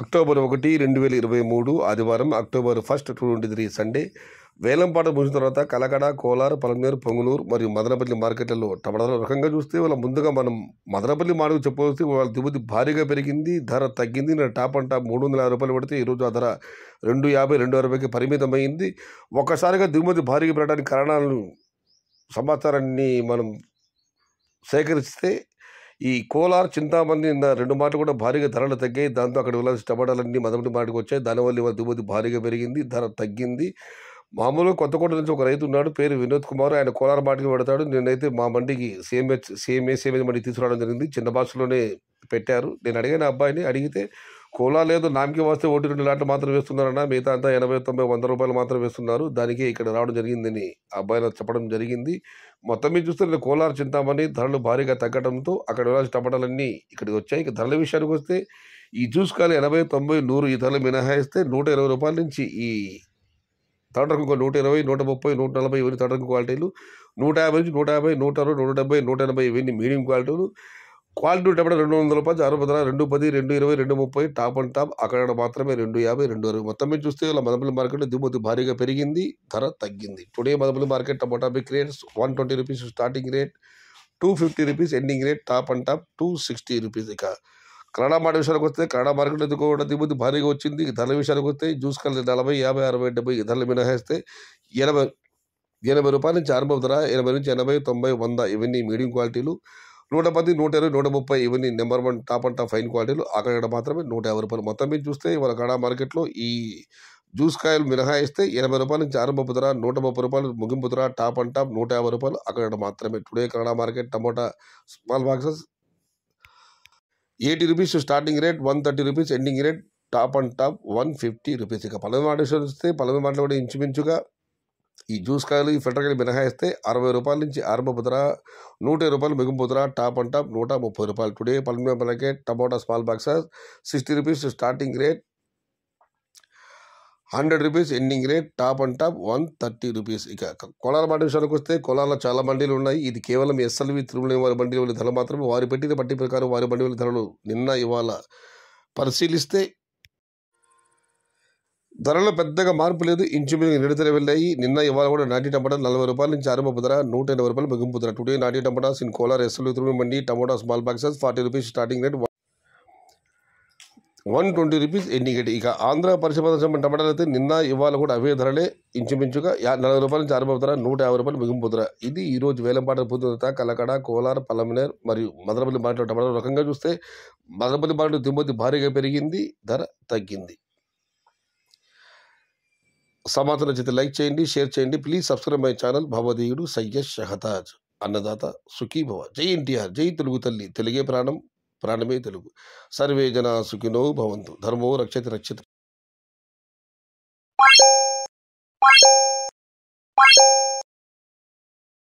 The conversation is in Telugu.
అక్టోబర్ ఒకటి రెండు వేల ఇరవై మూడు ఆదివారం October first two twenty three Sunday వేలంపాట ముగిసిన తర్వాత కలకడ కోలార్ పలమేరు పొంగులూరు మరియు మదనపల్లి మార్కెట్లలో టమాటాల రకంగా చూస్తే వాళ్ళ ముందుగా మనం మదనపల్లి మాడుగు చెప్పవచ్చు వాళ్ళ దిగుబడి భారీగా పెరిగింది ధర తగ్గింది నేను టాప్ అండ్ టాప్ మూడు వందల యాభై రూపాయలు పడితే ఈరోజు ఆ ధర రెండు యాభై రెండు అరవైకి పరిమితమైంది ఒక్కసారిగా దిగుమతి భారీగా పెరగడానికి కారణాలను సమాచారాన్ని మనం సేకరిస్తే ఈ కోలార్ చింతామణి రెండు మాటలు కూడా భారీగా ధరలు తగ్గాయి దాంతో అక్కడ వెళ్ళాల్సిన టమాటాలన్నీ మదమటి మాటకు వచ్చాయి దానివల్ల దిగుమతి భారీగా పెరిగింది ధర తగ్గింది మామూలుగా కొత్తకోట నుంచి ఒక రైతు ఉన్నాడు పేరు వినోద్ కుమార్ ఆయన కోలార్ మాటకి పెడతాడు నేనైతే మా మండికి సేమే సేమే సేమే మండి తీసుకురావడం జరిగింది చిన్న భాషలోనే పెట్టారు నేను అడిగిన అబ్బాయిని అడిగితే కోలా లేదు నామికి వస్తే ఒకటి రెండు లాట్లు మాత్రం వేస్తున్నారన్న మిగతా అంతా ఎనభై తొంభై వంద రూపాయలు మాత్రం వేస్తున్నారు దానికి ఇక్కడ రావడం జరిగిందని అబ్బాయిలు చెప్పడం జరిగింది మొత్తం మీద చూస్తే కోలార్ చింతామణి ధరలు భారీగా తగ్గడంతో అక్కడ వెళ్ళాల్సిన టమాటాలన్నీ ఇక్కడికి వచ్చాయి ఇక ధరల విషయానికి వస్తే ఈ కానీ ఎనభై తొంభై నూరు ఈ ధరలు మినహాయిస్తే నూట ఇరవై రూపాయల నుంచి ఈ థర్డ్ రకం నూట ఇరవై నూట ముప్పై నూట నలభై ఇవన్నీ థర్డ్ రకం క్వాలిటీలు నూట యాభై నుంచి నూట యాభై నూట అరవై నూట డెబ్బై నూట ఎనభై ఇవన్నీ మీడియం క్వాలిటీలు క్వాలిటీ ఉంటే రెండు వందల పది అరవై పది రెండు పది రెండు ఇరవై రెండు ముప్పై టాప్ అండ్ టాప్ అక్కడ మాత్రమే రెండు యాభై రెండు అరవై మొత్తం మీద చూస్తే ఇలా మదపల్లి మార్కెట్లో దిగుమతి భారీగా పెరిగింది ధర తగ్గింది today Madapalli market tomato big rates one twenty rupees starting rate two fifty rupees ending rate top and top two sixty rupees ఇక కన్నడ మాట విషయానికి వస్తే కన్నడ మార్కెట్లో కూడా దిగుమతి భారీగా వచ్చింది ధరల విషయానికి వస్తే జ్యూస్ కలిసి నలభై యాభై అరవై డెబ్బై ధరలు మినహాయిస్తే ఎనభై ఎనభై రూపాయల నుంచి ఆరంభ ధర ఎనభై నుంచి ఎనభై తొంభై వంద ఇవన్నీ మీడియం క్వాలిటీలు నూట పది నూట ఇరవై నూట ముప్పై ఇవన్నీ number one top and top fine క్వాలిటీలు అక్కడ మాత్రమే నూట యాభై రూపాయలు మొత్తం మీరు చూస్తే ఇవాళ కాడా మార్కెట్లో ఈ జ్యూస్ కాయలు మినహాయిస్తే ఎనభై రూపాయల నుంచి ఆరు ధర నూట ముప్పై రూపాయలు ముగింపు ధర టాప్ అండ్ టాప్ నూట యాభై రూపాయలు అక్కడ మాత్రమే today Kannada market tomato small boxes eighty rupees starting rate one thirty rupees ending rate top and top one fifty rupees ఇక పలవి మాటలు చూస్తే పలవి మాటలు కూడా ఇంచుమించుగా ఈ జ్యూస్ కాయలు ఈ ఫిల్టర్ కాయలు మినహాయిస్తే అరవై రూపాయల నుంచి ఆరంభపు ధర నూట ఇరవై రూపాయలు మిగింపు టాప్ అండ్ టాప్ నూట ముప్పై రూపాయలు టుడే పల్మే పలకే tomato small box sixty rupees starting rate hundred rupees ending rate top and top one thirty rupees ఇక కొలాల బండి విషయానికి వస్తే కొలాల్లో చాలా బండిలు ఉన్నాయి ఇది కేవలం ఎస్ఎల్వి తిరుమల వారి బండి ధరలు మాత్రమే వారు పెట్టిన పట్టి ప్రకారం వారి బండి ధరలు నిన్న ఇవాళ పరిశీలిస్తే ధరలో పెద్దగా మార్పు లేదు ఇంచుమించు నిడతలు వెళ్ళాయి నిన్న ఇవాళ కూడా నాటి టమాటా నలభై రూపాయల నుంచి ఆరంభపు ధర నూట ఎనభై రూపాయలు ముగింపు ధర టుడే నాటి టమాటాస్ ఇన్ కోలార్ ఎస్సులు తురుమండి tomato small boxes forty rupees starting rate one twenty rupees ending ఇక ఆంధ్ర పరిశ్రమ టమాటాలు అయితే నిన్న ఇవాళ కూడా అవే ధరలే ఇంచుమించుగా నలభై రూపాయల నుంచి ఆరంభపు ధర నూట యాభై రూపాయలు ముగింపు ధర ఇది ఈరోజు వేలంపాట పూర్తి కలకడ కోలార్ పలమనేర్ మరియు మదనపల్లి మార్కెట్లో టమాటాలు రకంగా చూస్తే మదనపల్లి మార్కెట్ దిగుమతి భారీగా పెరిగింది ధర తగ్గింది సమాధానం చేతి లైక్ చేయండి షేర్ చేయండి ప్లీజ్ సబ్స్క్రైబ్ మై ఛానల్ భవదేయుడు సయ్యద్ షహతాజ్ అన్నదాత సుఖీభవ జై ఎన్టీఆర్ జై తెలుగు తల్లి తెలుగే ప్రాణం ప్రాణమే తెలుగు సర్వే జనా సుఖినో భవంతు ధర్మో రక్షతి రక్షతి